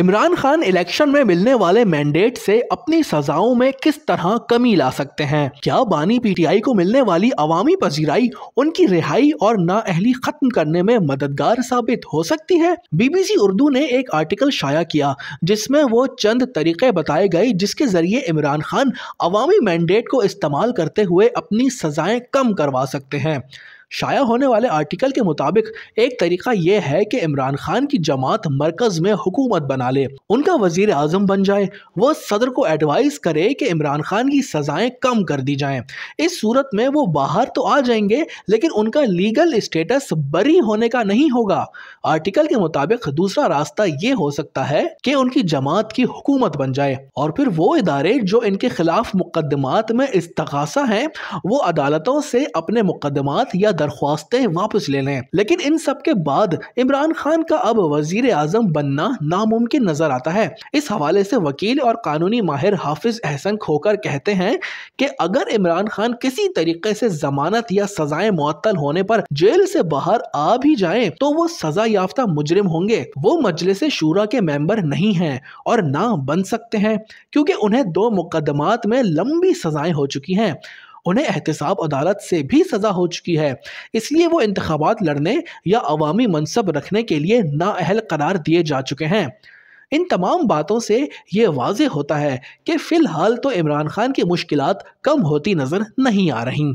Imran Khan election में मिलने वाले मैंडेट से अपनी सजाओं में किस तरह कमी ला सकते हैं क्या बानी पीटीआई को मिलने वाली अवामी पजीराई उनकी रिहाई और नाअहली खत्म करने में मददगार साबित हो सकती है बीबीसी उर्दू ने एक आर्टिकल शाया किया जिसमें वो चंद तरीके बताए गए जिसके जरिए इमरान खान अवामी मैंडेट को इस्तेमाल करते हुए अपनी सजाएं कम करवा सकते हैं शाया होने वाले आर्टिकल के मुताबिक एक तरीका यह है कि इमरान खान की जमात मरकज में हुकूमत बना ले उनका वजीर आजम बन जाए वह सदर को एडवाइस करे कि इमरान खान की सजाएं कम कर दी जाएं इस सूरत में वो बाहर तो आ जाएंगे लेकिन उनका लीगल स्टेटस बरी होने का नहीं होगा आर्टिकल के मुताबिक दूसरा रास्ता ये हो सकता है कि उनकी जमात की हुकूमत बन जाए और फिर वो इदारे जो इनके खिलाफ मुकदमात में इस्तगासा हैं वो अदालतों से अपने मुकदमात या दरख्वास्तें वापस ले लें लेकिन इन सब के बाद इमरान खान का अब वजीर आजम बनना नामुमकिन नजर आता है इस हवाले से वकील और कानूनी माहिर हाफिज अहसन खोकर कहते हैं कि अगर इमरान खान किसी तरीके से जमानत या सजाएं मुअत्तल होने पर जेल से बाहर आ भी जाए तो वो सजा याफ्ता मुजरिम होंगे वो मजलिस शूरा के मेंबर नहीं हैं और ना बन सकते हैं क्योंकि उन्हें दो मुकदमात में लंबी सजाएं हो चुकी हैं उन्हें एहतसाब अदालत से भी सज़ा हो चुकी है इसलिए वो इंतबात लड़ने या अवामी मनसब रखने के लिए नाअहल करार दिए जा चुके हैं इन तमाम बातों से ये वाज होता है कि फ़िलहाल तो इमरान खान की मुश्किल कम होती नज़र नहीं आ रही